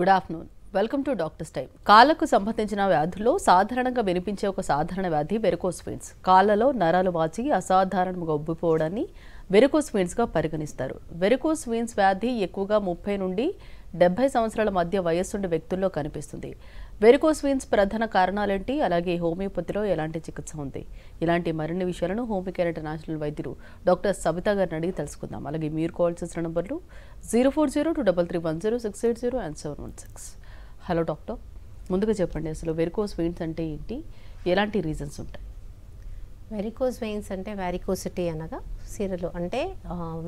good afternoon welcome to doctor's time కాళ్ళకు సంబంధించిన వ్యాధుల్లో సాధారణంగా వినిపించే ఒక సాధారణ వ్యాధి వెరకోస్ ఫీన్స్ కాళ్ళలో నరాలు వాచి అసాధారణంగా ఉబ్బిపోవడాన్ని వెరకోస్ ఫీన్స్గా పరిగణిస్తారు వెరకోస్ ఫీన్స్ వ్యాధి ఎక్కువగా ముప్పై నుండి డెబ్బై సంవత్సరాల మధ్య వయస్సుండే వ్యక్తుల్లో కనిపిస్తుంది వెరికోస్ వెయిన్స్ ప్రధాన కారణాలేంటి అలాగే హోమియోపతిలో ఎలాంటి చికిత్స ఉంది ఇలాంటి మరిన్ని విషయాలను హోమియో కేర్ ఇంటర్నేషనల్ వైద్యులు డాక్టర్ సబితా గారిని అడిగి తెలుసుకుందాం అలాగే మీరు కాల్ చేసిన నంబర్లు zero four zero two double three one zero six eight zero and seven one six hello doctor ముందుగా చెప్పండి అసలు వెరికోస్ వెయిన్స్ అంటే ఏంటి ఎలాంటి రీజన్స్ ఉంటాయి వెరికోస్ వెయిన్స్ అంటే వారికోసిటీ అనగా సిరలు అంటే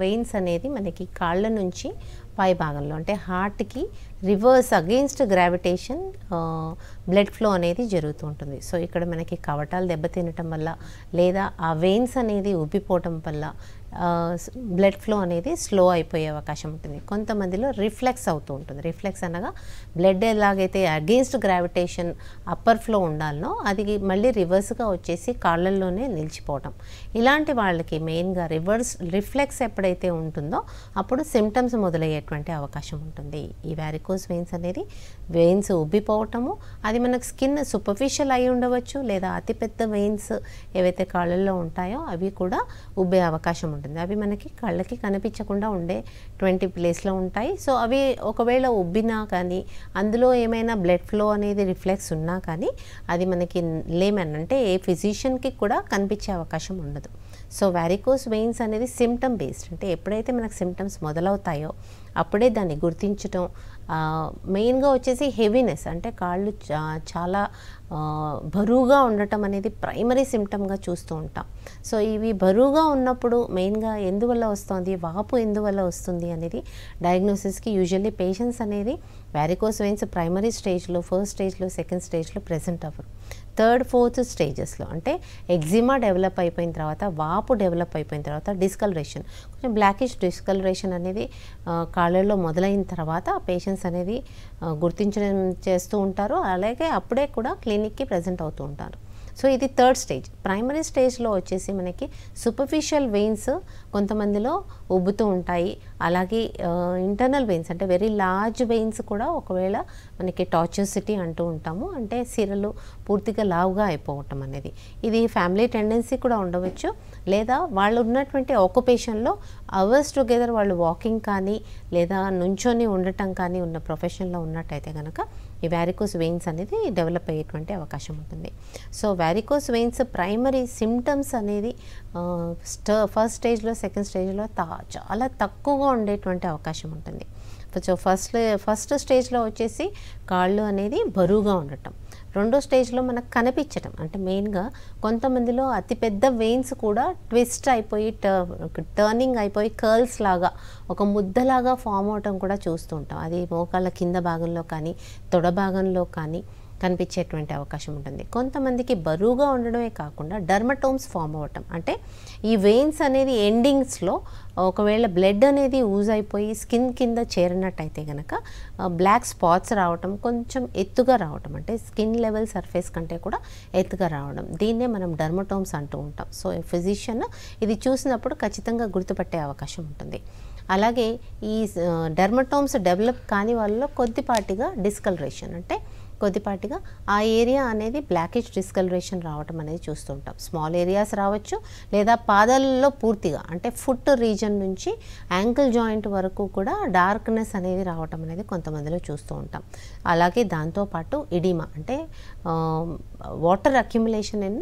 వెయిన్స్ అనేది మనకి కాళ్ళ నుంచి పై భాగంలో అంటే హార్ట్కి reverse against gravitation blood flow అనేది జరుగుతూ ఉంటుంది సో ఇక్కడ మనకి కవటాలు దెబ్బతినటం వల్ల లేదా ఆ వెయిన్స్ అనేది ఉబ్బిపోవటం వల్ల బ్లడ్ ఫ్లో అనేది స్లో అయిపోయే అవకాశం ఉంటుంది కొంతమందిలో రిఫ్లెక్స్ అవుతూ ఉంటుంది రిఫ్లెక్స్ అనగా బ్లడ్ ఎలాగైతే అగేన్స్ట్ గ్రావిటేషన్ అప్పర్ ఫ్లో ఉండాలనో అది మళ్ళీ రివర్స్గా వచ్చేసి కాళ్ళల్లోనే నిలిచిపోవటం ఇలాంటి వాళ్ళకి మెయిన్గా రివర్స్ రిఫ్లెక్స్ ఎప్పుడైతే ఉంటుందో అప్పుడు సిమ్టమ్స్ మొదలయ్యేటువంటి అవకాశం ఉంటుంది ఈ వ్యారికోస్ వెయిన్స్ అనేది వెయిన్స్ ఉబ్బిపోవటము అది మనకు స్కిన్ సూపర్ఫిషియల్ అయి ఉండవచ్చు లేదా అతిపెద్ద వెయిన్స్ ఏవైతే కాళ్ళల్లో ఉంటాయో అవి కూడా ఉబ్బే అవకాశం ఉంటుంది ఉంటుంది అవి మనకి కళ్ళకి కనిపించకుండా ఉండే ట్వంటీ ప్లేస్లో ఉంటాయి సో అవి ఒకవేళ ఉబ్బినా కానీ అందులో ఏమైనా బ్లడ్ ఫ్లో అనేది రిఫ్లెక్స్ ఉన్నా కానీ అది మనకి లేమన్ అంటే ఏ ఫిజిషియన్కి కూడా కనిపించే అవకాశం ఉండదు సో వారికోస్ వెయిన్స్ అనేది సిమ్టమ్ బేస్డ్ అంటే ఎప్పుడైతే మనకు సిమ్టమ్స్ మొదలవుతాయో అప్పుడే దాన్ని గుర్తించడం మెయిన్గా వచ్చేసి హెవీనెస్ అంటే కాళ్ళు చాలా బరువుగా ఉండటం అనేది ప్రైమరీ సిమ్టమ్గా చూస్తూ ఉంటాం సో ఇవి బరువుగా ఉన్నప్పుడు మెయిన్గా ఎందువల్ల వస్తుంది వాపు ఎందువల్ల వస్తుంది అనేది డయాగ్నోసిస్కి యూజువల్లీ పేషెంట్స్ అనేది వ్యారికోస్ వెయిన్స్ ప్రైమరీ స్టేజ్లో ఫస్ట్ స్టేజ్లో సెకండ్ స్టేజ్లో ప్రజెంట్ అవ్వరు థర్డ్ ఫోర్త్ స్టేజెస్లో అంటే ఎగ్జిమా డెవలప్ అయిపోయిన తర్వాత వాపు డెవలప్ అయిపోయిన తర్వాత డిస్కలరేషన్ కొంచెం బ్లాకిష్ డిస్కలరేషన్ అనేది కాళ్ళల్లో మొదలైన తర్వాత పేషెంట్స్ పేషెంట్స్ అనేవి గుర్తించడం చేస్తూ ఉంటారు అలాగే అప్పుడే కూడా క్లినిక్కి ప్రజెంట్ అవుతూ ఉంటారు సో ఇది థర్డ్ స్టేజ్ ప్రైమరీ స్టేజ్లో వచ్చేసి మనకి సూపర్ఫిషియల్ వెయిన్స్ కొంతమందిలో ఉబ్బుతూ ఉంటాయి అలాగే ఇంటర్నల్ వెయిన్స్ అంటే వెరీ లార్జ్ వెయిన్స్ కూడా ఒకవేళ మనకి టార్చర్సిటీ అంటూ ఉంటాము అంటే సిరలు పూర్తిగా లావుగా అయిపోవటం అనేది ఇది ఫ్యామిలీ టెండెన్సీ కూడా ఉండవచ్చు లేదా వాళ్ళు ఉన్నటువంటి ఆక్యుపేషన్లో అవర్స్ టుగెదర్ వాళ్ళు వాకింగ్ కానీ లేదా నుంచొని ఉండటం కానీ ఉన్న ప్రొఫెషన్లో ఉన్నట్టయితే కనుక ఈ వ్యారికోస్ వెయిన్స్ అనేది డెవలప్ అయ్యేటువంటి అవకాశం ఉంటుంది so varicose veins primary symptoms అనేది స్ట ఫస్ట్ స్టేజ్లో సెకండ్ స్టేజ్లో తా చాలా తక్కువగా ఉండేటువంటి అవకాశం ఉంటుంది సో ఫస్ట్ ఫస్ట్ స్టేజ్లో వచ్చేసి కాళ్ళు అనేది బరువుగా ఉండటం రెండో స్టేజ్లో మనకు కనిపించటం అంటే మెయిన్గా కొంతమందిలో అతిపెద్ద వెయిన్స్ కూడా ట్విస్ట్ అయిపోయి టర్నింగ్ అయిపోయి కర్ల్స్ లాగా ఒక ముద్దలాగా ఫామ్ అవటం కూడా చూస్తుంటాం అది మోకాళ్ళ కింద భాగంలో కానీ తొడ భాగంలో కానీ కనిపించేటువంటి అవకాశం ఉంటుంది కొంతమందికి బరువుగా ఉండడమే కాకుండా డర్మటోమ్స్ ఫామ్ అవ్వటం అంటే ఈ వెయిన్స్ అనేది ఎండింగ్స్లో ఒకవేళ బ్లడ్ అనేది యూజ్ అయిపోయి స్కిన్ కింద చేరినట్టయితే కనుక బ్లాక్ స్పాట్స్ రావటం కొంచెం ఎత్తుగా రావటం అంటే స్కిన్ లెవెల్ సర్ఫేస్ కంటే కూడా ఎత్తుగా రావడం దీన్నే మనం డర్మటోమ్స్ అంటూ ఉంటాం సో ఫిజిషియన్ ఇది చూసినప్పుడు ఖచ్చితంగా గుర్తుపట్టే అవకాశం ఉంటుంది అలాగే ఈ డర్మటోమ్స్ డెవలప్ కాని వాళ్ళలో కొద్దిపాటిగా డిస్కలరేషన్ అంటే కొద్దిపాటిగా ఆ ఏరియా అనేది బ్లాకేజ్ డిస్కలరేషన్ రావటం అనేది చూస్తుంటాం స్మాల్ ఏరియాస్ రావచ్చు లేదా పాదాలలో పూర్తిగా అంటే ఫుట్ రీజన్ నుంచి యాంకిల్ జాయింట్ వరకు కూడా డార్క్నెస్ అనేది రావటం అనేది కొంతమందిలో చూస్తూ ఉంటాం అలాగే దాంతోపాటు ఇడిమా అంటే వాటర్ అక్యుములేషన్ ఇన్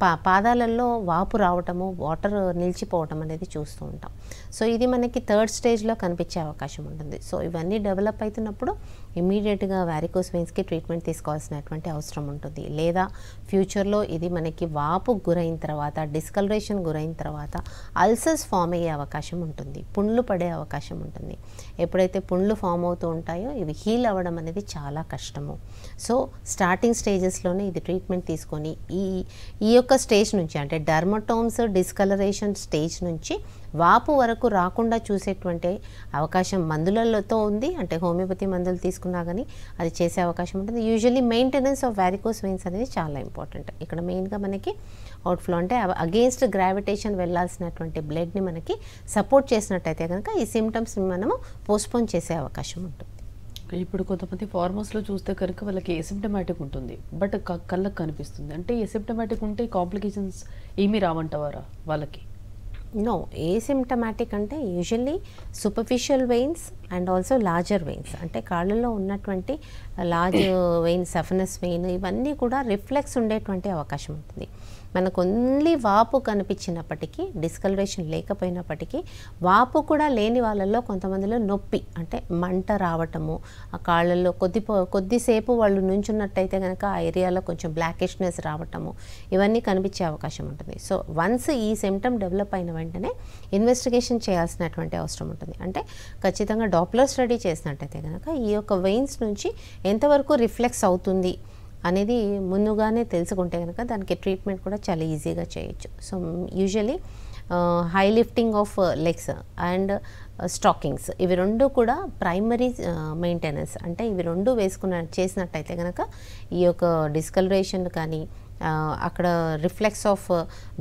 పా పాదాలలో వాపు రావటము వాటర్ నిలిచిపోవటం అనేది చూస్తూ ఉంటాం సో ఇది మనకి థర్డ్ స్టేజ్లో కనిపించే అవకాశం ఉంటుంది సో ఇవన్నీ డెవలప్ అవుతున్నప్పుడు ఇమీడియట్గా వారికోస్ వెయిన్స్కి ట్రీట్మెంట్ తీసుకోవాల్సినటువంటి అవసరం ఉంటుంది లేదా ఫ్యూచర్లో ఇది మనకి వాపు గురైన తర్వాత డిస్కలరేషన్ గురైన తర్వాత అల్సర్స్ ఫామ్ అయ్యే అవకాశం ఉంటుంది పుండ్లు పడే అవకాశం ఉంటుంది ఎప్పుడైతే పుండ్లు ఫామ్ అవుతూ ఉంటాయో ఇవి హీల్ అవ్వడం అనేది అనేది చాలా కష్టము సో స్టార్టింగ్ స్టేజెస్లోనే ఇది ట్రీట్మెంట్ తీసుకొని ఈ ఈ యొక్క స్టేజ్ నుంచి అంటే డర్మటోమ్స్ డిస్కలరేషన్ స్టేజ్ నుంచి వాపు వరకు రాకుండా చూసేటువంటి అవకాశం మందులతో ఉంది అంటే హోమియోపతి మందులు తీసుకున్నా కానీ అది చేసే అవకాశం ఉంటుంది usually maintenance of varicose veins అనేది చాలా ఇంపార్టెంట్ ఇక్కడ మెయిన్గా మనకి అవుట్ఫ్లో అంటే అగేన్స్ట్ గ్రావిటేషన్ వెళ్ళాల్సినటువంటి బ్లడ్ని మనకి సపోర్ట్ చేసినట్టయితే కనుక ఈ సిమ్టమ్స్ని మనము పోస్ట్పోన్ చేసే అవకాశం ఉంటుంది ఇప్పుడు కొంతమంది ఫార్మర్స్లో చూస్తే కనుక వాళ్ళకి ఎసిప్టమాటిక్ ఉంటుంది బట్ కళ్ళకు కనిపిస్తుంది అంటే ఎసిప్టమాటిక్ ఉంటే కాంప్లికేషన్స్ ఏమీ రావంటవారా వాళ్ళకి నో ఏ సిమ్టమాటిక్ అంటే usually superficial veins and also larger veins అంటే కాళ్ళలో ఉన్నటువంటి లార్జ్ వెయిన్ సఫనస్ వెయిన్ ఇవన్నీ కూడా రిఫ్లెక్స్ ఉండేటువంటి అవకాశం ఉంటుంది మనకు ఓన్లీ వాపు కనిపించినప్పటికీ డిస్కలరేషన్ లేకపోయినప్పటికీ వాపు కూడా లేని వాళ్ళల్లో కొంతమందిలో నొప్పి అంటే మంట రావటము ఆ కాళ్ళల్లో కొద్ది కొద్దిసేపు వాళ్ళు నుంచున్నట్టయితే కనుక ఆ ఏరియాలో కొంచెం బ్లాకిష్నెస్ రావటము ఇవన్నీ కనిపించే అవకాశం ఉంటుంది సో వన్స్ ఈ సిమ్టమ్ డెవలప్ అయిన వెంటనే ఇన్వెస్టిగేషన్ చేయాల్సినటువంటి అవసరం ఉంటుంది అంటే ఖచ్చితంగా డాప్లర్ స్టడీ చేసినట్టయితే కనుక ఈ యొక్క వెయిన్స్ నుంచి ఎంతవరకు రిఫ్లెక్స్ అవుతుంది అనేది ముందుగానే తెలుసుకుంటే కనుక దానికి ట్రీట్మెంట్ కూడా చాలా ఈజీగా చేయొచ్చు so usually high lifting of legs and stockings ఇవి రెండు కూడా ప్రైమరీ మెయింటెనెన్స్ అంటే ఇవి రెండు వేసుకున్న చేసినట్టయితే కనుక ఈ యొక్క డిస్కలరేషన్ కానీ అక్కడ రిఫ్లెక్స్ ఆఫ్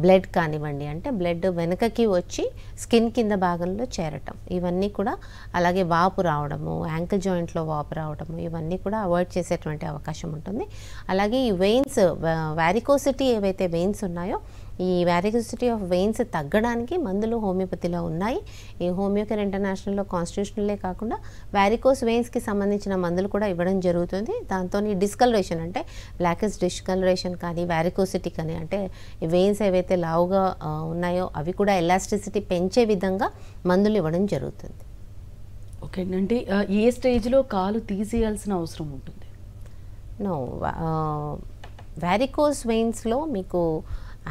బ్లడ్ కానివ్వండి అంటే బ్లడ్ వెనుకకి వచ్చి స్కిన్ కింద భాగంలో చేరటం ఇవన్నీ కూడా అలాగే వాపు రావడము యాంకిల్ జాయింట్లో వాపు రావడము ఇవన్నీ కూడా అవాయిడ్ చేసేటువంటి అవకాశం ఉంటుంది అలాగే ఈ వెయిన్స్ వ్యారికోసిటీ ఏవైతే వెయిన్స్ ఉన్నాయో ఈ వ్యారిసిటీ ఆఫ్ వెయిన్స్ తగ్గడానికి మందులు హోమియోపతిలో ఉన్నాయి ఈ హోమియోకేర్ ఇంటర్నేషనల్లో కాన్స్టిట్యూషనలే కాకుండా వ్యారికోస్ వెయిన్స్కి సంబంధించిన మందులు కూడా ఇవ్వడం జరుగుతుంది దాంతో డిస్కలరేషన్ అంటే బ్లాకెస్ డిస్కలరేషన్ కానీ వ్యారికోసిటీ కానీ అంటే వెయిన్స్ ఏవైతే లావుగా ఉన్నాయో అవి కూడా ఎలాస్టిసిటీ పెంచే విధంగా మందులు ఇవ్వడం జరుగుతుంది ఓకే అంటే ఏ స్టేజ్లో కాలు తీసేయాల్సిన అవసరం ఉంటుంది నో వ్యారికోస్ వెయిన్స్లో మీకు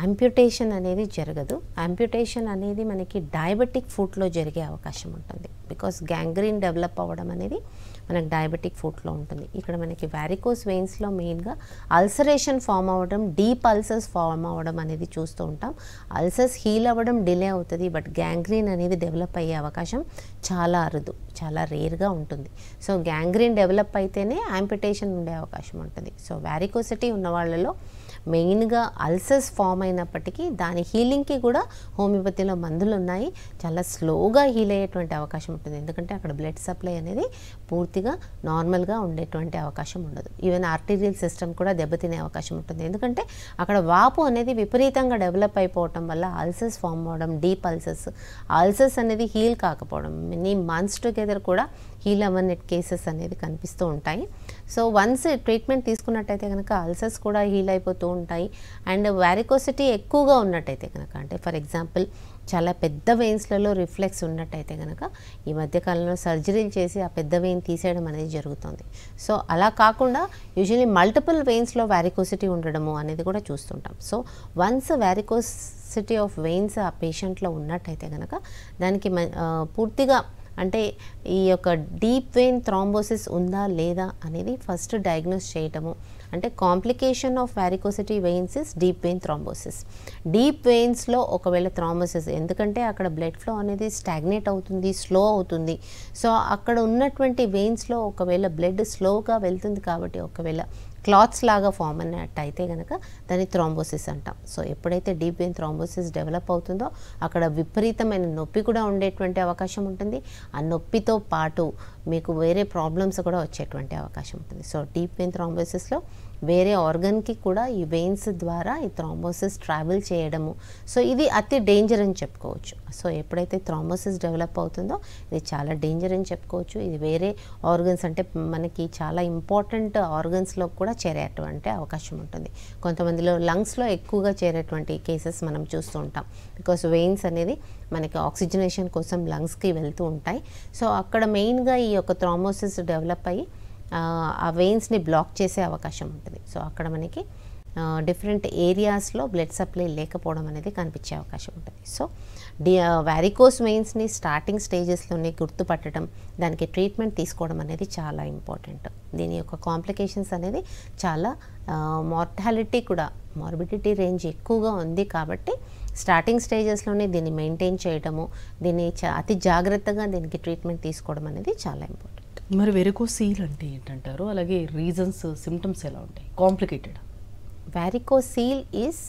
అంప్యుటేషన్ అనేది జరగదు అంప్యుటేషన్ అనేది మనకి డయాబెటిక్ ఫుడ్లో జరిగే అవకాశం ఉంటుంది బికాస్ గ్యాంగ్రీన్ డెవలప్ అవ్వడం అనేది మనకు డయాబెటిక్ ఫుడ్లో ఉంటుంది ఇక్కడ మనకి వ్యారికోస్ వెయిన్స్లో మెయిన్గా అల్సరేషన్ ఫామ్ అవ్వడం డీప్ అల్సర్స్ ఫామ్ అవ్వడం అనేది చూస్తూ ఉంటాం అల్సర్స్ హీల్ అవ్వడం డిలే అవుతుంది బట్ గ్యాంగ్రీన్ అనేది డెవలప్ అయ్యే అవకాశం చాలా అరుదు చాలా రేర్గా ఉంటుంది సో గ్యాంగ్రీన్ డెవలప్ అయితేనే ఆంపిటేషన్ ఉండే అవకాశం ఉంటుంది సో వ్యారికోసిటీ ఉన్న వాళ్ళలో మెయిన్గా అల్సర్స్ ఫామ్ అయినప్పటికీ దాని హీలింగ్కి కూడా హోమియోపతిలో మందులు ఉన్నాయి చాలా స్లోగా హీల్ అయ్యేటువంటి అవకాశం ఉంటుంది ఎందుకంటే అక్కడ బ్లడ్ సప్లై అనేది పూర్తిగా నార్మల్గా ఉండేటువంటి అవకాశం ఉండదు ఈవెన్ ఆర్టీరియల్ సిస్టమ్ కూడా దెబ్బతినే అవకాశం ఉంటుంది ఎందుకంటే అక్కడ వాపు అనేది విపరీతంగా డెవలప్ అయిపోవటం వల్ల అల్సర్స్ ఫామ్ అవ్వడం డీప్ అల్సర్స్ అల్సర్స్ అనేది హీల్ కాకపోవడం మెనీ మంత్స్ టుగెదర్ కూడా హీల్ లెవెన్ కేసెస్ అనేది కనిపిస్తూ ఉంటాయి సో వన్స్ ట్రీట్మెంట్ తీసుకున్నట్టయితే కనుక అల్సర్స్ కూడా హీల్ అయిపోతూ ఉంటాయి అండ్ వ్యారికోసిటీ ఎక్కువగా ఉన్నట్టయితే కనుక అంటే ఫర్ ఎగ్జాంపుల్ చాలా పెద్ద వెయిన్స్లలో రిఫ్లెక్స్ ఉన్నట్టయితే కనుక ఈ మధ్యకాలంలో సర్జరీలు చేసి ఆ పెద్ద వెయిన్ తీసేయడం అనేది జరుగుతుంది సో అలా కాకుండా యూజువలీ మల్టిపుల్ వెయిన్స్లో వ్యారికోసిటీ ఉండడము అనేది కూడా చూస్తుంటాం so once varicosity of veins ఆ పేషెంట్లో ఉన్నట్టయితే కనుక దానికి పూర్తిగా అంటే ఈ యొక్క డీప్ వెయిన్ థ్రాంబోసిస్ ఉందా లేదా అనేది ఫస్ట్ డయాగ్నోస్ చేయటము అంటే complication of varicosity veins is deep vein thrombosis deep వెయిన్స్లో ఒకవేళ థ్రాంబోసిస్ ఎందుకంటే అక్కడ బ్లడ్ ఫ్లో అనేది స్టాగ్నేట్ అవుతుంది స్లో అవుతుంది సో అక్కడ ఉన్నటువంటి వెయిన్స్లో ఒకవేళ బ్లడ్ స్లోగా వెళ్తుంది కాబట్టి ఒకవేళ క్లాత్స్ లాగా ఫామ్ అయినట్టయితే కనుక దాన్ని థ్రాంబోసిస్ అంటాం సో ఎప్పుడైతే డీప్ వెయిన్ థ్రాంబోసిస్ డెవలప్ అవుతుందో అక్కడ విపరీతమైన నొప్పి కూడా ఉండేటువంటి అవకాశం ఉంటుంది ఆ నొప్పితో పాటు మీకు వేరే ప్రాబ్లమ్స్ కూడా వచ్చేటువంటి అవకాశం ఉంటుంది సో డీప్ వెయిన్ థ్రాంబోసిస్లో వేరే ఆర్గన్కి కూడా ఈ వెయిన్స్ ద్వారా ఈ థ్రాంబోసిస్ ట్రావెల్ చేయడము సో ఇది అతి డేంజర్ అని చెప్పుకోవచ్చు సో ఎప్పుడైతే థ్రాంబోసిస్ డెవలప్ అవుతుందో ఇది చాలా డేంజర్ అని చెప్పుకోవచ్చు ఇది వేరే ఆర్గన్స్ అంటే మనకి చాలా ఇంపార్టెంట్ ఆర్గన్స్లో కూడా చేరేటువంటి అవకాశం ఉంటుంది కొంతమందిలో లంగ్స్లో ఎక్కువగా చేరేటువంటి కేసెస్ మనం చూస్తూ ఉంటాం బికాస్ వెయిన్స్ అనేది మనకి ఆక్సిజనేషన్ కోసం లంగ్స్కి వెళ్తూ ఉంటాయి సో అక్కడ మెయిన్గా ఈ యొక్క థ్రామోసిస్ డెవలప్ అయ్యి ఆ వెయిన్స్ని బ్లాక్ చేసే అవకాశం ఉంటుంది సో అక్కడ మనకి డిఫరెంట్ ఏరియాస్లో బ్లడ్ సప్లై లేకపోవడం అనేది కనిపించే అవకాశం ఉంటుంది సో డి వ్యారికోస్ వెయిన్స్ని స్టార్టింగ్ స్టేజెస్లోనే గుర్తుపట్టడం దానికి ట్రీట్మెంట్ తీసుకోవడం అనేది చాలా ఇంపార్టెంట్ దీని యొక్క కాంప్లికేషన్స్ అనేది చాలా మార్టాలిటీ కూడా మార్బిడిటీ రేంజ్ ఎక్కువగా ఉంది కాబట్టి స్టార్టింగ్ స్టేజెస్లోనే దీన్ని మెయింటైన్ చేయడము దీన్ని అతి జాగ్రత్తగా దీనికి ట్రీట్మెంట్ తీసుకోవడం అనేది చాలా ఇంపార్టెంట్ మరి వెరికోసీల్ అంటే ఏంటంటారు అలాగే రీజన్స్ సిమ్టమ్స్ ఎలా ఉంటాయి కాంప్లికేటెడ్ సీల్ is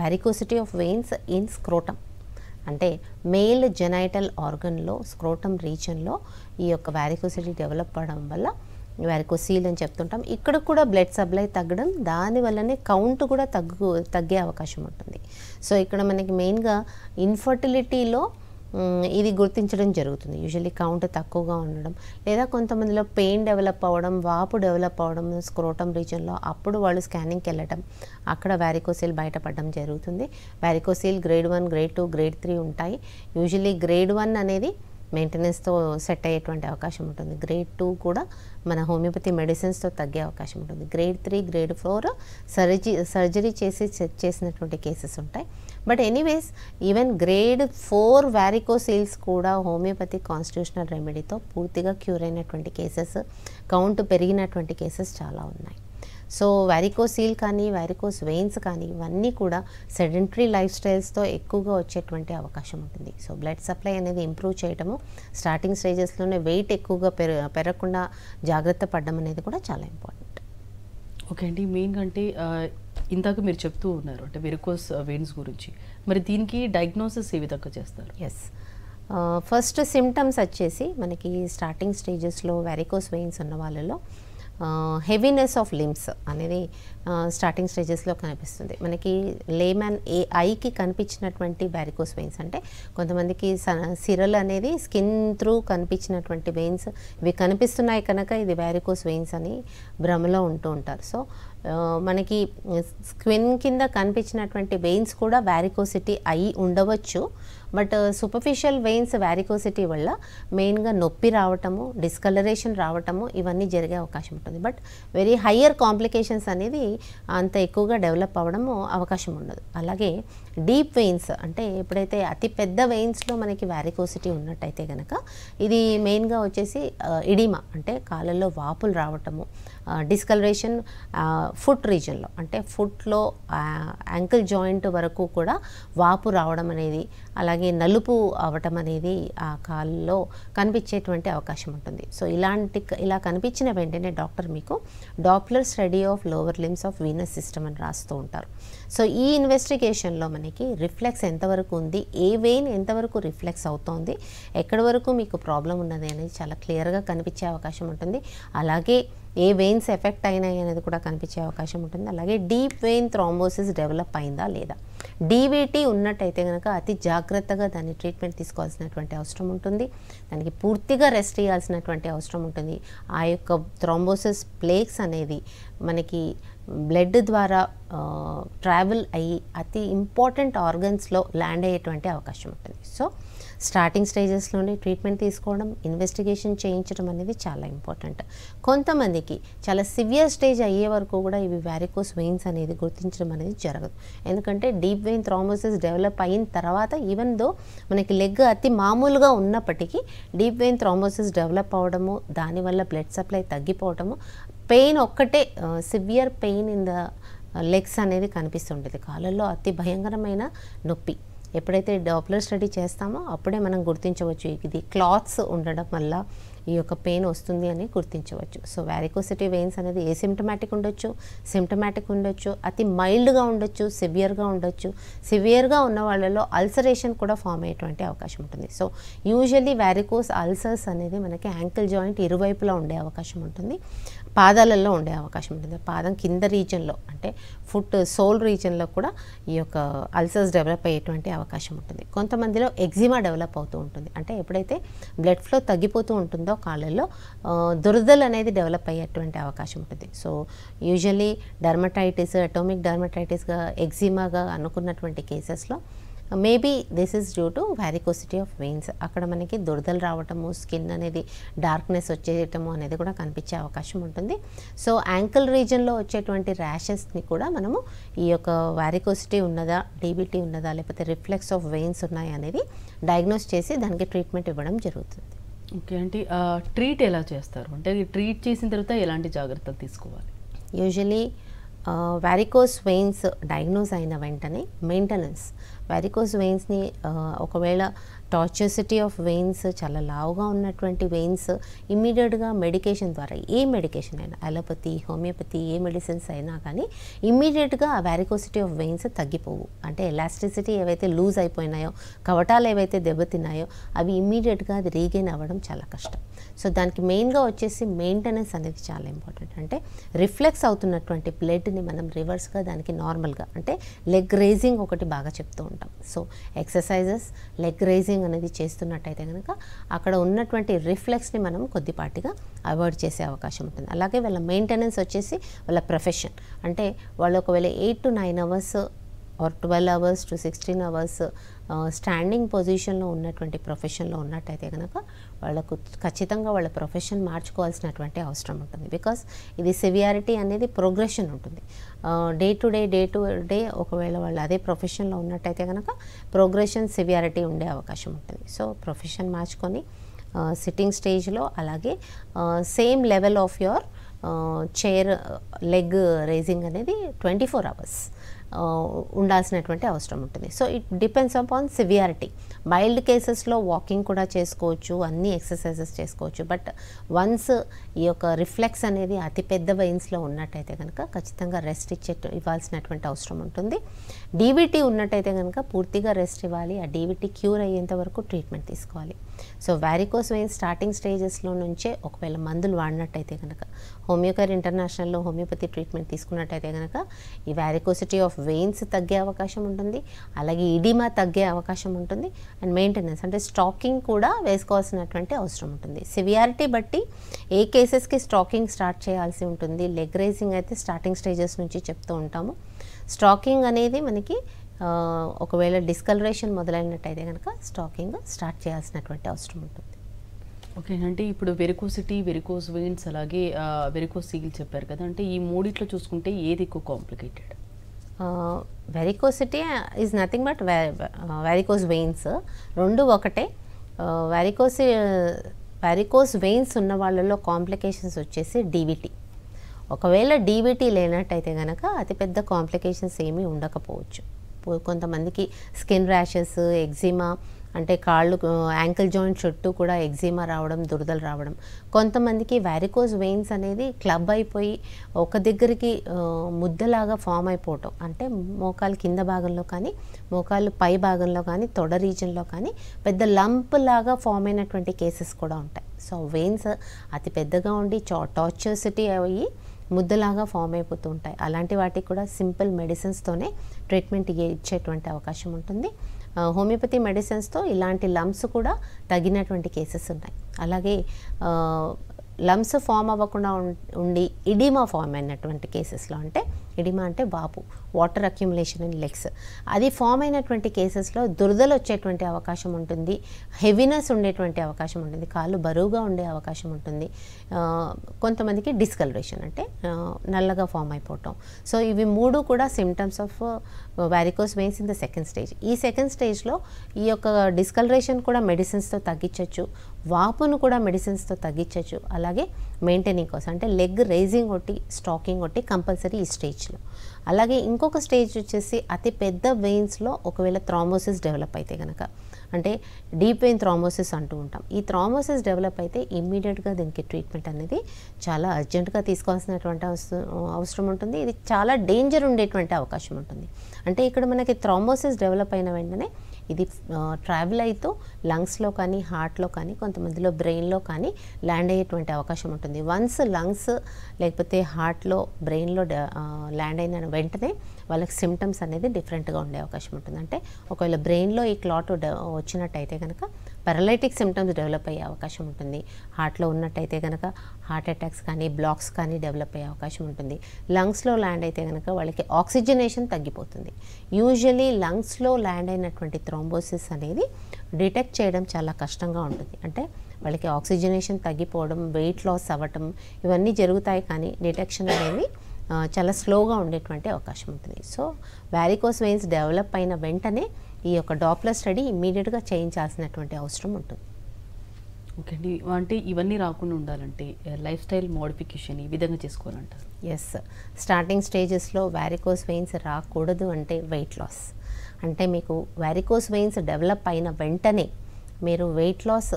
varicosity of veins in scrotum అంటే మేల్ జెనైటల్ ఆర్గన్లో స్క్రోటం రీజన్లో ఈ యొక్క వ్యారికోసిటీ డెవలప్ అవ్వడం వల్ల వ్యారికోసీల్ అని చెప్తుంటాం ఇక్కడ కూడా బ్లడ్ సప్లై తగ్గడం దానివల్లనే కౌంట్ కూడా తగ్గు తగ్గే అవకాశం ఉంటుంది సో ఇక్కడ మనకి మెయిన్గా ఇన్ఫర్టిలిటీలో ఇది గుర్తించడం జరుగుతుంది యూజువల్లీ కౌంట్ తక్కువగా ఉండడం లేదా కొంతమందిలో పెయిన్ డెవలప్ అవ్వడం వాపు డెవలప్ అవ్వడం స్క్రోటం రీజన్లో అప్పుడు వాళ్ళు స్కానింగ్కి వెళ్ళటం అక్కడ వ్యారికోసీల్ బయటపడడం జరుగుతుంది varicocele grade one grade two grade three ఉంటాయి యూజువలీ గ్రేడ్ వన్ అనేది మెయింటెనెన్స్తో సెట్ అయ్యేటువంటి అవకాశం ఉంటుంది గ్రేడ్ టూ కూడా మన హోమియోపతి మెడిసిన్స్తో తగ్గే అవకాశం ఉంటుంది grade three grade four surgery surgery చేసి చేసినటువంటి కేసెస్ ఉంటాయి but anyways even grade four varicoceles కూడా హోమియోపతి కాన్స్టిట్యూషనల్ రెమెడీతో పూర్తిగా క్యూర్ అయినటువంటి కేసెస్ కౌంట్ పెరిగినటువంటి కేసెస్ చాలా ఉన్నాయి సో వారికోసీల్ కానీ వారికోస్ వెయిన్స్ కానీ ఇవన్నీ కూడా సెడెంటరీ లైఫ్ స్టైల్స్తో ఎక్కువగా వచ్చేటువంటి అవకాశం ఉంటుంది సో బ్లడ్ సప్లై అనేది ఇంప్రూవ్ చేయడము స్టార్టింగ్ స్టేజెస్లోనే వెయిట్ ఎక్కువగా పెరగకుండా జాగ్రత్త పడడం అనేది కూడా చాలా ఇంపార్టెంట్ ఓకే అండి మెయిన్ అంటే ఇందాక మీరు చెప్తూ ఉన్నారు అంటే వెరికోస్ వెయిన్స్ uh, గురించి మరి దీనికి డయాగ్నోసిస్ ఏ విధంగా చేస్తారు ఎస్ ఫస్ట్ సిమ్టమ్స్ వచ్చేసి మనకి స్టార్టింగ్ స్టేజెస్లో వెరికోస్ వెయిన్స్ ఉన్న వాళ్ళలో హెవీనెస్ ఆఫ్ లిమ్స్ అనేది స్టార్టింగ్ uh, స్టేజెస్లో కనిపిస్తుంది మనకి లేమన్ ఏ ఐకి కనిపించినటువంటి బ్యారికోస్ వెయిన్స్ అంటే కొంతమందికి సిరల్ అనేది స్కిన్ త్రూ కనిపించినటువంటి వెయిన్స్ ఇవి కనిపిస్తున్నాయి కనుక ఇది బ్యారికోస్ వెయిన్స్ అని భ్రమలో ఉంటూ ఉంటారు సో మనకి స్క్విన్ కింద కనిపించినటువంటి వెయిన్స్ కూడా వ్యారికోసిటీ అయి ఉండవచ్చు బట్ సూపర్ఫిషియల్ వెయిన్స్ వ్యారికోసిటీ వల్ల మెయిన్గా నొప్పి రావటము డిస్కలరేషన్ రావటము ఇవన్నీ జరిగే అవకాశం ఉంటుంది బట్ వెరీ హయ్యర్ కాంప్లికేషన్స్ అనేది అంత ఎక్కువగా డెవలప్ అవ్వడము అవకాశం ఉండదు అలాగే డీప్ వెయిన్స్ అంటే ఎప్పుడైతే అతి పెద్ద వెయిన్స్లో మనకి వ్యారికోసిటీ ఉన్నట్టయితే కనుక ఇది మెయిన్గా వచ్చేసి ఇడిమా uh, అంటే కాళ్ళల్లో వాపులు రావటము డిస్కలరేషన్ ఫుట్ రీజన్లో అంటే ఫుట్లో యాంకిల్ జాయింట్ వరకు కూడా వాపు రావడం అనేది అలాగే అలాగే నలుపు అవటం అనేది ఆ కాల్లో కనిపించేటువంటి అవకాశం ఉంటుంది సో ఇలాంటి ఇలా కనిపించిన వెంటనే డాక్టర్ మీకు Doppler study of lower limbs of venous system అని రాస్తూ ఉంటారు సో ఈ ఇన్వెస్టిగేషన్లో మనకి రిఫ్లెక్స్ ఎంతవరకు ఉంది ఏ వెయిన్ ఎంతవరకు రిఫ్లెక్స్ అవుతోంది ఎక్కడి వరకు మీకు ప్రాబ్లం ఉన్నది అనేది చాలా క్లియర్గా కనిపించే అవకాశం ఉంటుంది అలాగే ఏ వెయిన్స్ ఎఫెక్ట్ అయినాయి అనేది కూడా కనిపించే అవకాశం ఉంటుంది అలాగే డీప్ వెయిన్ థ్రాంబోసిస్ డెవలప్ అయిందా లేదా డీవీటీ ఉన్నట్టయితే కనుక అతి జాగ్రత్తగా దాన్ని ట్రీట్మెంట్ తీసుకోవాల్సినటువంటి అవసరం ఉంటుంది దానికి పూర్తిగా రెస్ట్ ఇవ్వాల్సినటువంటి అవసరం ఉంటుంది ఆ యొక్క థ్రాంబోసిస్ ప్లేక్స్ అనేది మనకి బ్లడ్ ద్వారా ట్రావెల్ అయ్యి అతి ఇంపార్టెంట్ ఆర్గన్స్లో ల్యాండ్ అయ్యేటువంటి అవకాశం ఉంటుంది సో స్టార్టింగ్ స్టేజెస్లోనే ట్రీట్మెంట్ తీసుకోవడం ఇన్వెస్టిగేషన్ చేయించడం అనేది చాలా ఇంపార్టెంట్ కొంతమందికి చాలా సివియర్ స్టేజ్ అయ్యే వరకు కూడా ఇవి వ్యారికోస్ వెయిన్స్ అనేది గుర్తించడం అనేది జరగదు ఎందుకంటే డీప్ వెయిన్ థ్రామోసిస్ డెవలప్ అయిన తర్వాత ఈవెన్ దో మనకి లెగ్ అతి మామూలుగా ఉన్నప్పటికీ డీప్ వెయిన్ థ్రామోసిస్ డెవలప్ అవడము దానివల్ల బ్లడ్ సప్లై తగ్గిపోవడము పెయిన్ ఒక్కటే severe pain in the legs అనేది కనిపిస్తుండేది కాళ్ళల్లో అతి భయంకరమైన నొప్పి ఎప్పుడైతే డాప్లర్ స్టడీ చేస్తామో అప్పుడే మనం గుర్తించవచ్చు ఇది క్లాత్స్ ఉండడం వల్ల ఈ యొక్క పెయిన్ వస్తుంది అని గుర్తించవచ్చు సో వ్యారికోసిటీ వెయిన్స్ అనేది ఏ సిమ్టమాటిక్ ఉండొచ్చు సిమ్టమాటిక్ ఉండొచ్చు అతి మైల్డ్గా ఉండొచ్చు సివియర్గా ఉండొచ్చు సివియర్గా ఉన్న వాళ్ళలో అల్సరేషన్ కూడా ఫామ్ అయ్యేటువంటి అవకాశం ఉంటుంది సో యూజువల్లీ వ్యారికోస్ అల్సర్స్ అనేది మనకి యాంకిల్ జాయింట్ ఇరువైపులా ఉండే అవకాశం ఉంటుంది పాదాలలో ఉండే అవకాశం ఉంటుంది పాదం కింద రీజన్లో అంటే ఫుట్ సోల్ రీజన్లో కూడా ఈ యొక్క అల్సర్స్ డెవలప్ అయ్యేటువంటి అవకాశం ఉంటుంది కొంతమందిలో ఎగ్జిమా డెవలప్ అవుతూ ఉంటుంది అంటే ఎప్పుడైతే బ్లడ్ ఫ్లో తగ్గిపోతూ ఉంటుందో కాళ్ళల్లో దురదలు అనేది డెవలప్ అయ్యేటువంటి అవకాశం ఉంటుంది సో యూజువలీ డర్మటైటిస్ అటోమిక్ డర్మటైటిస్గా ఎగ్జిమాగా అనుకున్నటువంటి కేసెస్లో maybe this is due to varicosity of veins అక్కడ మనకి దురదలు రావటము స్కిన్ అనేది డార్క్నెస్ వచ్చేయటము అనేది కూడా కనిపించే అవకాశం ఉంటుంది సో యాంకిల్ రీజన్లో వచ్చేటువంటి ర్యాషెస్ని కూడా మనము ఈ యొక్క వ్యారికోసిటీ ఉన్నదా డీబీటీ ఉన్నదా లేకపోతే రిఫ్లెక్స్ ఆఫ్ వెయిన్స్ ఉన్నాయా అనేది డయాగ్నోస్ చేసి దానికి ట్రీట్మెంట్ ఇవ్వడం జరుగుతుంది ఓకే అంటే ట్రీట్ ఎలా చేస్తారు అంటే ట్రీట్ చేసిన తర్వాత ఎలాంటి జాగ్రత్తలు తీసుకోవాలి యూజువలీ వ్యారికోస్ వెయిన్స్ డయాగ్నోస్ అయిన వెంటనే మెయింటెనెన్స్ వారికోస్ వెయిన్స్ని ఒకవేళ టార్చర్సిటీ ఆఫ్ వెయిన్స్ చాలా లావుగా ఉన్నటువంటి వెయిన్స్ ఇమ్మీడియట్గా మెడికేషన్ ద్వారా ఏ మెడికేషన్ అయినా అలోపతి హోమియోపతి ఏ మెడిసిన్స్ అయినా కానీ ఇమ్మీడియట్గా ఆ వ్యారికోసిటీ ఆఫ్ వెయిన్స్ తగ్గిపోవు అంటే ఎలాస్టిసిటీ ఏవైతే లూజ్ అయిపోయినాయో కవటాలు ఏవైతే దెబ్బతిన్నాయో అవి ఇమ్మీడియట్గా అది రీగెయిన్ అవ్వడం చాలా కష్టం సో దానికి మెయిన్గా వచ్చేసి మెయింటెనెన్స్ అనేది చాలా ఇంపార్టెంట్ అంటే రిఫ్లెక్స్ అవుతున్నటువంటి బ్లడ్ని మనం రివర్స్గా దానికి నార్మల్గా అంటే లెగ్ రేజింగ్ ఒకటి బాగా చెప్తూ ఉంటాం so exercises leg raising breathing అనేది చేస్తున్నట్టయితే కనుక అక్కడ ఉన్నటువంటి రిఫ్లెక్స్ని మనం కొద్దిపాటిగా అవాయిడ్ చేసే అవకాశం ఉంటుంది అలాగే వాళ్ళ మెయింటెనెన్స్ వచ్చేసి వాళ్ళ ప్రొఫెషన్ అంటే వాళ్ళు ఒకవేళ eight to nine hours or twelve hours to sixteen hours standing పొజిషన్లో ఉన్నటువంటి ప్రొఫెషన్లో ఉన్నట్టయితే కనుక వాళ్ళకు ఖచ్చితంగా వాళ్ళ ప్రొఫెషన్ మార్చుకోవాల్సినటువంటి అవసరం ఉంటుంది బికాస్ ఇది సివియారిటీ అనేది ప్రోగ్రెషన్ ఉంటుంది day to day day to day ఒకవేళ వాళ్ళు అదే ప్రొఫెషన్లో ఉన్నట్టయితే కనుక ప్రోగ్రెషన్ సివియారిటీ ఉండే అవకాశం ఉంటుంది సో ప్రొఫెషన్ మార్చుకొని సిట్టింగ్ స్టేజ్లో అలాగే same level of your chair leg raising అనేది ట్వంటీ ఫోర్ అవర్స్ ఉండాల్సినటువంటి అవసరం ఉంటుంది so it depends upon severity mild కేసెస్లో వాకింగ్ కూడా చేసుకోవచ్చు అన్ని ఎక్సర్సైజెస్ చేసుకోవచ్చు బట్ వన్స్ ఈ యొక్క రిఫ్లెక్స్ అనేది అతిపెద్ద వెయిన్స్లో ఉన్నట్టయితే కనుక ఖచ్చితంగా రెస్ట్ ఇచ్చే ఇవ్వాల్సినటువంటి అవసరం ఉంటుంది డీబీటీ ఉన్నట్టయితే కనుక పూర్తిగా రెస్ట్ ఇవ్వాలి ఆ డీబీటీ క్యూర్ అయ్యేంత వరకు ట్రీట్మెంట్ తీసుకోవాలి సో వ్యారికోస్ వెయిన్ స్టార్టింగ్ స్టేజెస్లో నుంచే ఒకవేళ మందులు వాడినట్టయితే కనుక హోమియోకేర్ ఇంటర్నేషనల్లో హోమియోపతి ట్రీట్మెంట్ తీసుకున్నట్టయితే కనుక ఈ వ్యారికోసిటీ ఆఫ్ వెయిన్స్ తగ్గే అవకాశం ఉంటుంది అలాగే ఇడిమా తగ్గే అవకాశం ఉంటుంది అండ్ మెయింటెనెన్స్ అంటే స్టాకింగ్ కూడా వేసుకోవాల్సినటువంటి అవసరం ఉంటుంది సివియారిటీ బట్టి ఏ కేసెస్కి స్టాకింగ్ స్టార్ట్ చేయాల్సి ఉంటుంది లెగ్ రేసింగ్ అయితే స్టార్టింగ్ స్టేజెస్ నుంచి చెప్తూ ఉంటాము స్టాకింగ్ అనేది మనకి ఒకవేళ డిస్కలరేషన్ మొదలైనట్టయితే కనుక స్టాకింగ్ స్టార్ట్ చేయాల్సినటువంటి అవసరం ఉంటుంది ఓకే అంటే ఇప్పుడు వెరికోసిటీ వెరికోస్ వెయిన్స్ అలాగే వెరికోస్ సీల్ చెప్పారు కదా అంటే ఈ మూడిట్లో చూసుకుంటే ఏది ఎక్కువ complicated varicosity is nothing but varicose veins రెండు ఒకటే వెరికోసి వెరికోస్ వెయిన్స్ ఉన్న వాళ్ళలో కాంప్లికేషన్స్ వచ్చేసి డీవిటీ ఒకవేళ డీబీటీ లేనట్టయితే కనుక అతిపెద్ద కాంప్లికేషన్స్ ఏమీ ఉండకపోవచ్చు కొంతమందికి స్కిన్ ర్యాషెస్ ఎగ్జిమా అంటే కాళ్ళు యాంకిల్ జాయింట్ చుట్టూ కూడా ఎగ్జిమా రావడం దురదలు రావడం కొంతమందికి వ్యారికోజ్ వెయిన్స్ అనేది క్లబ్ అయిపోయి ఒక దగ్గరికి ముద్దలాగా ఫామ్ అయిపోవటం అంటే మోకాలు కింద భాగంలో కానీ మోకాలు పై భాగంలో కానీ తొడ రీజన్లో కానీ పెద్ద లంప్ లాగా ఫామ్ అయినటువంటి కేసెస్ కూడా ఉంటాయి సో వెయిన్స్ అతి పెద్దగా ఉండి చా టార్చర్సిటీ అయ్యి ముద్దలాగా ఫామ్ అయిపోతూ ఉంటాయి అలాంటి వాటికి కూడా సింపుల్ మెడిసిన్స్తోనే ట్రీట్మెంట్ ఇచ్చేటువంటి అవకాశం ఉంటుంది హోమియోపతి మెడిసిన్స్తో ఇలాంటి లమ్స్ కూడా తగినటువంటి కేసెస్ ఉన్నాయి అలాగే లమ్స్ ఫామ్ అవ్వకుండా ఉండి ఇడిమా ఫామ్ అయినటువంటి కేసెస్లో అంటే ఇడిమా అంటే వాపు వాటర్ అక్యుములేషన్ ఇన్ లెగ్స్ అది ఫామ్ అయినటువంటి కేసెస్లో దురదలు వచ్చేటువంటి అవకాశం ఉంటుంది హెవీనెస్ ఉండేటువంటి అవకాశం ఉంటుంది కాళ్ళు బరువుగా ఉండే అవకాశం ఉంటుంది కొంతమందికి డిస్కలరేషన్ అంటే నల్లగా ఫామ్ అయిపోవటం సో ఇవి మూడు కూడా symptoms of varicose veins in the second stage ఈ సెకండ్ స్టేజ్లో ఈ యొక్క డిస్కలరేషన్ కూడా మెడిసిన్స్తో తగ్గించవచ్చు వాపును కూడా మెడిసిన్స్తో తగ్గించవచ్చు అలా అలాగే మెయింటైనింగ్ కోసం అంటే లెగ్ రైజింగ్ ఒకటి స్టాకింగ్ ఒకటి కంపల్సరీ ఈ స్టేజ్లో అలాగే ఇంకొక స్టేజ్ వచ్చేసి అతి పెద్ద వెయిన్స్లో ఒకవేళ థ్రామోసిస్ డెవలప్ అయితే కనుక అంటే డీప్ వెయిన్ థ్రామోసిస్ అంటూ ఉంటాం ఈ థ్రామోసిస్ డెవలప్ అయితే ఇమ్మీడియట్గా దీనికి ట్రీట్మెంట్ అనేది చాలా అర్జెంటుగా తీసుకోవాల్సినటువంటి అవసరం ఉంటుంది ఇది చాలా డేంజర్ ఉండేటువంటి అవకాశం ఉంటుంది అంటే ఇక్కడ మనకి థ్రామోసిస్ డెవలప్ అయిన వెంటనే ఇది ట్రావెల్ అయితే లంగ్స్లో కానీ హార్ట్లో కానీ కొంతమందిలో బ్రెయిన్లో కానీ ల్యాండ్ అయ్యేటువంటి అవకాశం ఉంటుంది వన్స్ లంగ్స్ లేకపోతే హార్ట్లో బ్రెయిన్లో ల్యాండ్ అయిన వెంటనే వాళ్ళకి సిమ్టమ్స్ అనేది డిఫరెంట్గా ఉండే అవకాశం ఉంటుంది అంటే ఒకవేళ బ్రెయిన్లో ఈ క్లాట్ వచ్చినట్టయితే కనుక పెరలైటిక్ సిమ్టమ్స్ డెవలప్ అయ్యే అవకాశం ఉంటుంది హార్ట్లో ఉన్నట్టయితే కనుక హార్ట్ అటాక్స్ కానీ బ్లాక్స్ కానీ డెవలప్ అయ్యే అవకాశం ఉంటుంది లంగ్స్లో ల్యాండ్ అయితే కనుక వాళ్ళకి ఆక్సిజనేషన్ తగ్గిపోతుంది యూజువలీ లంగ్స్లో ల్యాండ్ అయినటువంటి థ్రోంబోసిస్ అనేది డిటెక్ట్ చేయడం చాలా కష్టంగా ఉంటుంది అంటే వాళ్ళకి ఆక్సిజనేషన్ తగ్గిపోవడం వెయిట్ లాస్ అవ్వటం ఇవన్నీ జరుగుతాయి కానీ డిటెక్షన్ అనేది చాలా స్లోగా ఉండేటువంటి అవకాశం ఉంటుంది సో వ్యారికోస్ వెయిన్స్ డెవలప్ అయిన వెంటనే ఈ యొక్క డాప్లర్ స్టడీ ఇమ్మీడియట్గా చేయించాల్సినటువంటి అవసరం ఉంటుంది ఓకే అండి అంటే ఇవన్నీ రాకుండా ఉండాలంటే లైఫ్ స్టైల్ మోడిఫికేషన్ ఈ విధంగా చేసుకోవాలంటారు ఎస్ స్టార్టింగ్ స్టేజెస్లో వ్యారికోస్ వెయిన్స్ రాకూడదు అంటే వెయిట్ లాస్ అంటే మీకు వ్యారికోస్ వెయిన్స్ డెవలప్ అయిన వెంటనే మీరు వెయిట్ లాస్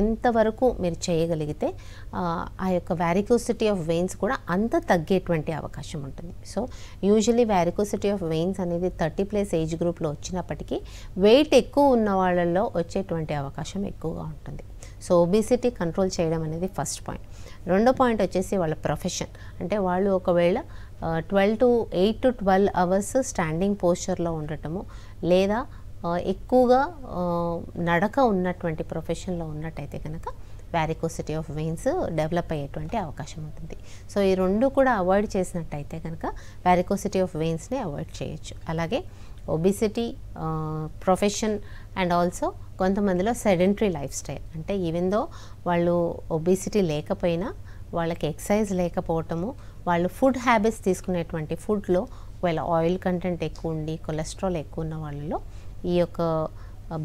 ఎంతవరకు మీరు చేయగలిగితే ఆ యొక్క వ్యారికోసిటీ ఆఫ్ వెయిన్స్ కూడా అంత తగ్గేటువంటి అవకాశం ఉంటుంది so usually varicosity of veins అనేది థర్టీ ప్లస్ ఏజ్ గ్రూప్లో వచ్చినప్పటికీ వెయిట్ ఎక్కువ ఉన్న వాళ్ళల్లో వచ్చేటువంటి అవకాశం ఎక్కువగా ఉంటుంది సో ఒబిసిటీ కంట్రోల్ చేయడం అనేది ఫస్ట్ పాయింట్ రెండో పాయింట్ వచ్చేసి వాళ్ళ ప్రొఫెషన్ అంటే వాళ్ళు ఒకవేళ twelve to eight to twelve hours standing పోస్చర్లో ఉండటము లేదా ఎక్కువగా నడక ఉన్నటువంటి ప్రొఫెషన్లో ఉన్నట్టయితే కనుక వ్యారికోసిటీ ఆఫ్ వెయిన్స్ డెవలప్ అయ్యేటువంటి అవకాశం ఉంటుంది సో ఈ రెండు కూడా అవాయిడ్ చేసినట్టయితే కనుక వ్యారికోసిటీ ఆఫ్ వెయిన్స్ని అవాయిడ్ చేయొచ్చు అలాగే ఒబిసిటీ ప్రొఫెషన్ అండ్ ఆల్సో కొంతమందిలో సెడెంటరీ లైఫ్ స్టైల్ అంటే ఈవెన్ దో వాళ్ళు ఒబిసిటీ లేకపోయినా వాళ్ళకి ఎక్సైజ్ లేకపోవటము వాళ్ళు ఫుడ్ హ్యాబిట్స్ తీసుకునేటువంటి ఫుడ్లో వాళ్ళ ఆయిల్ కంటెంట్ ఎక్కువ ఉండి కొలెస్ట్రాల్ ఎక్కువ ఉన్న వాళ్ళలో ఈ యొక్క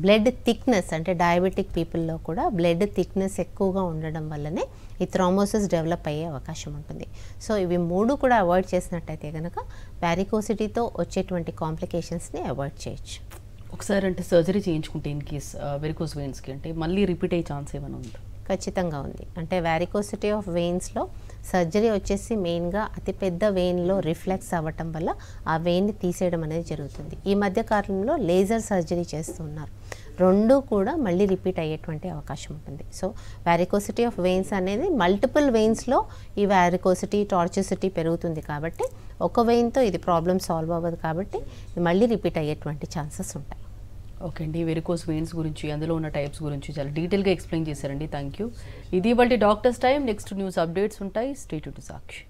బ్లడ్ థిక్నెస్ అంటే డయాబెటిక్ పీపుల్లో కూడా బ్లడ్ థిక్నెస్ ఎక్కువగా ఉండడం వల్లనే ఈ థ్రోమోసిస్ డెవలప్ అయ్యే అవకాశం ఉంటుంది సో ఇవి మూడు కూడా అవాయిడ్ చేసినట్టయితే కనుక వ్యారికోసిటీతో వచ్చేటువంటి కాంప్లికేషన్స్ని అవాయిడ్ చేయొచ్చు ఒకసారి అంటే సర్జరీ చేయించుకుంటే ఇన్ కేస్ వెరికోస్ వెయిన్స్కి అంటే మళ్ళీ రిపీట్ అయ్యే ఛాన్స్ ఏమైనా ఉందా ఖచ్చితంగా ఉంది అంటే వ్యారికోసిటీ ఆఫ్ వెయిన్స్లో సర్జరీ వచ్చేసి మెయిన్గా అతిపెద్ద వెయిన్లో రిఫ్లెక్స్ అవ్వటం వల్ల ఆ వెయిన్ని తీసేయడం అనేది జరుగుతుంది ఈ మధ్య కాలంలో లేజర్ సర్జరీ చేస్తున్నారు రెండూ కూడా మళ్ళీ రిపీట్ అయ్యేటువంటి అవకాశం ఉంటుంది సో వ్యారికోసిటీ ఆఫ్ వెయిన్స్ అనేది మల్టిపుల్ వెయిన్స్లో ఈ వ్యారికోసిటీ టార్చిసిటీ పెరుగుతుంది కాబట్టి ఒక వెయిన్తో ఇది ప్రాబ్లం సాల్వ్ అవ్వదు కాబట్టి మళ్ళీ రిపీట్ అయ్యేటువంటి ఛాన్సెస్ ఉంటాయి ఓకే అండి వెరికోస్ వెయిన్స్ గురించి అందులో ఉన్న టైప్స్ గురించి చాలా డీటెయిల్గా ఎక్స్ప్లెయిన్ చేశారండి థ్యాంక్ యూ ఇది వాళ్ళ doctors time next news updates ఉంటాయి స్టేట్ టు సాక్షి